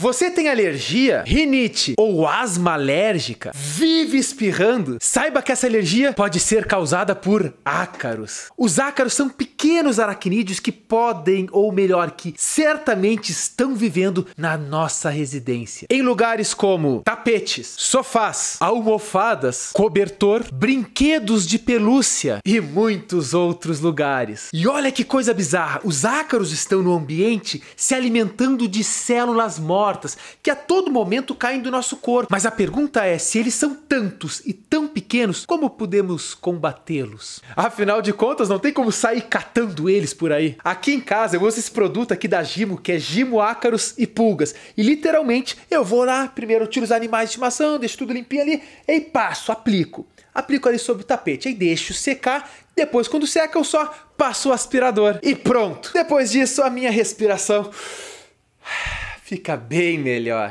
Você tem alergia, rinite ou asma alérgica? Vive espirrando? Saiba que essa alergia pode ser causada por ácaros. Os ácaros são pequenos aracnídeos que podem, ou melhor, que certamente estão vivendo na nossa residência. Em lugares como tapetes, sofás, almofadas, cobertor, brinquedos de pelúcia e muitos outros lugares. E olha que coisa bizarra, os ácaros estão no ambiente se alimentando de células mortas mortas, que a todo momento caem do nosso corpo. Mas a pergunta é se eles são tantos e tão pequenos, como podemos combatê-los? Afinal de contas, não tem como sair catando eles por aí. Aqui em casa eu uso esse produto aqui da Gimo, que é Gimo ácaros e pulgas. E literalmente eu vou lá, primeiro tiro os animais de estimação, deixo tudo limpinho ali, e passo, aplico. Aplico ali sobre o tapete, aí deixo secar depois, quando seca, eu só passo o aspirador e pronto. Depois disso, a minha respiração fica bem melhor.